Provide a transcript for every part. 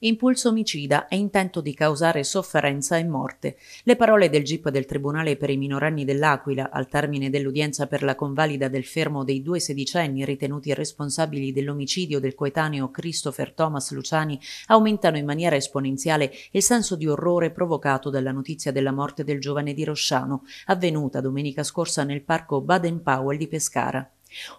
Impulso omicida e intento di causare sofferenza e morte. Le parole del GIP del Tribunale per i minorenni dell'Aquila, al termine dell'udienza per la convalida del fermo dei due sedicenni ritenuti responsabili dell'omicidio del coetaneo Christopher Thomas Luciani, aumentano in maniera esponenziale il senso di orrore provocato dalla notizia della morte del giovane di Rosciano, avvenuta domenica scorsa nel parco Baden Powell di Pescara.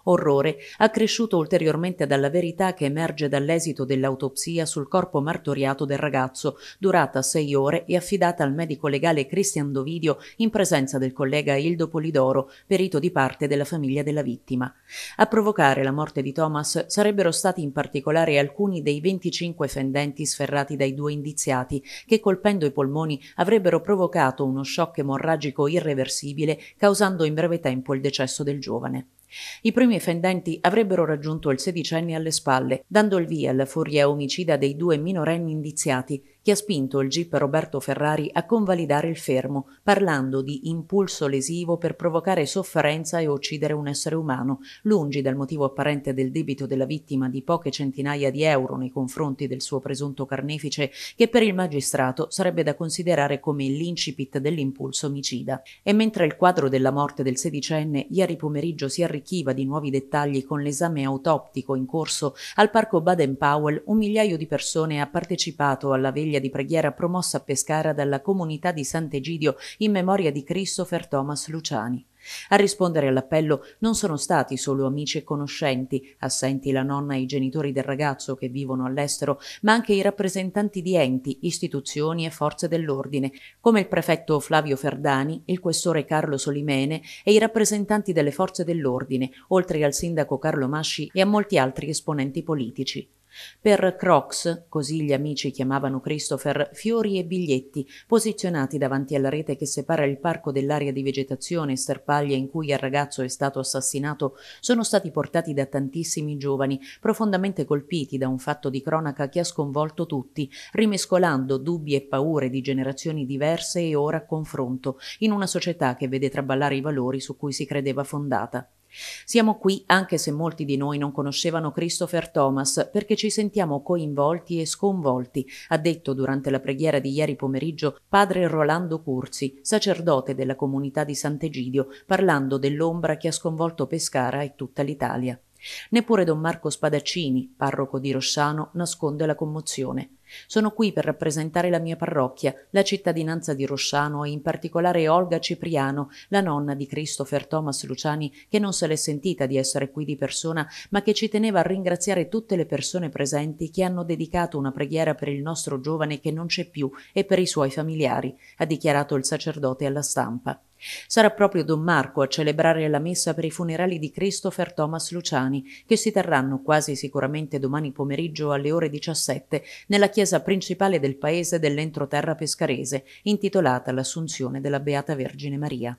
Orrore accresciuto ulteriormente dalla verità che emerge dall'esito dell'autopsia sul corpo martoriato del ragazzo, durata sei ore e affidata al medico legale Cristian Dovidio in presenza del collega Ildo Polidoro, perito di parte della famiglia della vittima. A provocare la morte di Thomas sarebbero stati in particolare alcuni dei 25 fendenti sferrati dai due indiziati, che colpendo i polmoni avrebbero provocato uno shock emorragico irreversibile, causando in breve tempo il decesso del giovane. I primi offendenti avrebbero raggiunto il sedicenne alle spalle, dando il via alla furia omicida dei due minorenni indiziati, che ha spinto il GIP Roberto Ferrari a convalidare il fermo, parlando di impulso lesivo per provocare sofferenza e uccidere un essere umano, lungi dal motivo apparente del debito della vittima di poche centinaia di euro nei confronti del suo presunto carnefice, che per il magistrato sarebbe da considerare come l'incipit dell'impulso omicida. E mentre il quadro della morte del sedicenne ieri pomeriggio si arriva arricchiva di nuovi dettagli con l'esame autoptico in corso al parco Baden-Powell, un migliaio di persone ha partecipato alla veglia di preghiera promossa a Pescara dalla comunità di Sant'Egidio in memoria di Christopher Thomas Luciani. A rispondere all'appello non sono stati solo amici e conoscenti, assenti la nonna e i genitori del ragazzo che vivono all'estero, ma anche i rappresentanti di enti, istituzioni e forze dell'ordine, come il prefetto Flavio Ferdani, il questore Carlo Solimene e i rappresentanti delle forze dell'ordine, oltre al sindaco Carlo Masci e a molti altri esponenti politici. Per Crocs, così gli amici chiamavano Christopher, fiori e biglietti, posizionati davanti alla rete che separa il parco dell'area di vegetazione e sterpaglia in cui il ragazzo è stato assassinato, sono stati portati da tantissimi giovani, profondamente colpiti da un fatto di cronaca che ha sconvolto tutti, rimescolando dubbi e paure di generazioni diverse e ora a confronto, in una società che vede traballare i valori su cui si credeva fondata. Siamo qui anche se molti di noi non conoscevano Christopher Thomas perché ci sentiamo coinvolti e sconvolti, ha detto durante la preghiera di ieri pomeriggio padre Rolando Curzi, sacerdote della comunità di Sant'Egidio, parlando dell'ombra che ha sconvolto Pescara e tutta l'Italia. Neppure don Marco Spadaccini, parroco di Rossano, nasconde la commozione. Sono qui per rappresentare la mia parrocchia, la cittadinanza di Rosciano e in particolare Olga Cipriano, la nonna di Christopher Thomas Luciani, che non se l'è sentita di essere qui di persona, ma che ci teneva a ringraziare tutte le persone presenti che hanno dedicato una preghiera per il nostro giovane che non c'è più e per i suoi familiari, ha dichiarato il sacerdote alla stampa. Sarà proprio Don Marco a celebrare la messa per i funerali di Christopher Thomas Luciani, che si terranno quasi sicuramente domani pomeriggio alle ore 17 nella chiesa chiesa principale del paese dell'entroterra pescarese, intitolata all'Assunzione della Beata Vergine Maria.